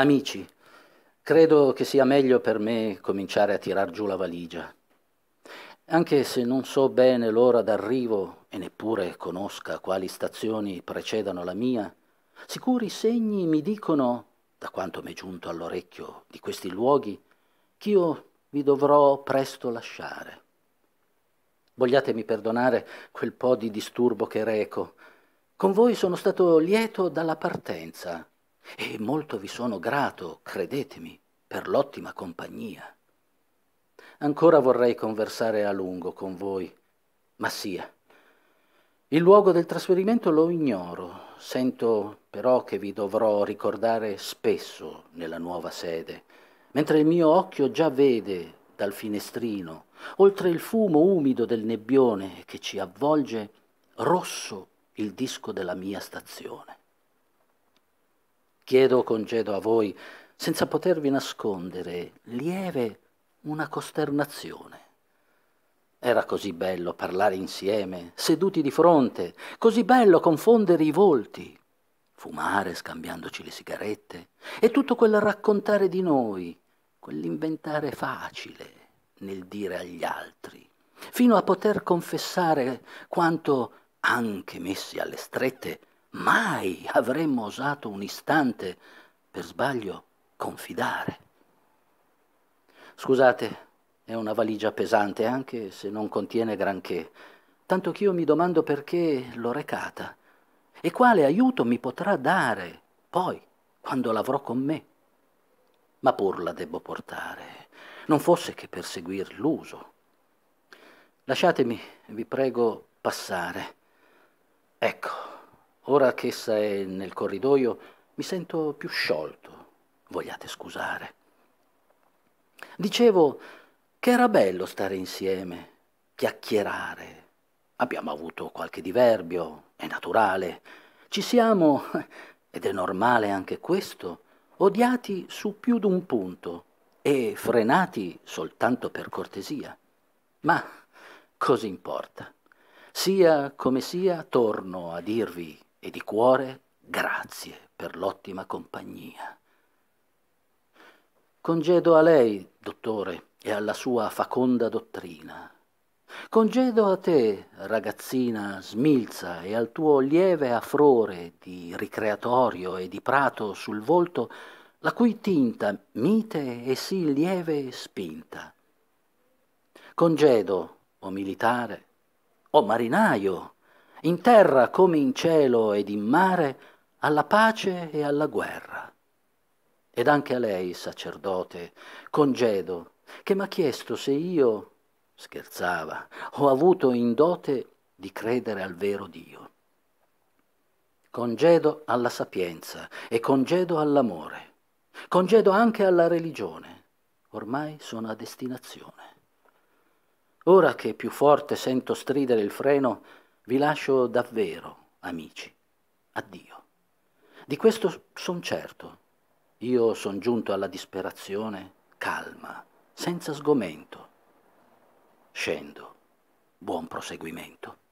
Amici, credo che sia meglio per me cominciare a tirar giù la valigia. Anche se non so bene l'ora d'arrivo e neppure conosca quali stazioni precedano la mia, sicuri segni mi dicono, da quanto mi è giunto all'orecchio di questi luoghi, che io vi dovrò presto lasciare. Vogliatemi perdonare quel po' di disturbo che reco. Con voi sono stato lieto dalla partenza, e molto vi sono grato, credetemi, per l'ottima compagnia. Ancora vorrei conversare a lungo con voi, ma sia. Il luogo del trasferimento lo ignoro, sento però che vi dovrò ricordare spesso nella nuova sede, mentre il mio occhio già vede dal finestrino, oltre il fumo umido del nebbione che ci avvolge, rosso il disco della mia stazione chiedo congedo a voi, senza potervi nascondere, lieve una costernazione. Era così bello parlare insieme, seduti di fronte, così bello confondere i volti, fumare scambiandoci le sigarette, e tutto quel raccontare di noi, quell'inventare facile nel dire agli altri, fino a poter confessare quanto, anche messi alle strette, Mai avremmo osato un istante, per sbaglio, confidare. Scusate, è una valigia pesante, anche se non contiene granché, tanto che io mi domando perché l'ho recata e quale aiuto mi potrà dare poi, quando l'avrò con me. Ma pur la debbo portare, non fosse che per seguir l'uso. Lasciatemi, vi prego, passare. Ecco Ora che essa è nel corridoio, mi sento più sciolto. Vogliate scusare. Dicevo che era bello stare insieme, chiacchierare. Abbiamo avuto qualche diverbio, è naturale. Ci siamo, ed è normale anche questo, odiati su più d'un punto e frenati soltanto per cortesia. Ma cosa importa? Sia come sia, torno a dirvi e di cuore grazie per l'ottima compagnia. Congedo a lei, dottore, e alla sua faconda dottrina. Congedo a te, ragazzina smilza, e al tuo lieve afrore di ricreatorio e di prato sul volto, la cui tinta mite e sì lieve e spinta. Congedo, o militare, o marinaio, in terra come in cielo ed in mare, alla pace e alla guerra. Ed anche a lei, sacerdote, congedo, che mi ha chiesto se io, scherzava, ho avuto in dote di credere al vero Dio. Congedo alla sapienza e congedo all'amore, congedo anche alla religione, ormai sono a destinazione. Ora che più forte sento stridere il freno, vi lascio davvero, amici, addio. Di questo son certo. Io son giunto alla disperazione calma, senza sgomento. Scendo. Buon proseguimento.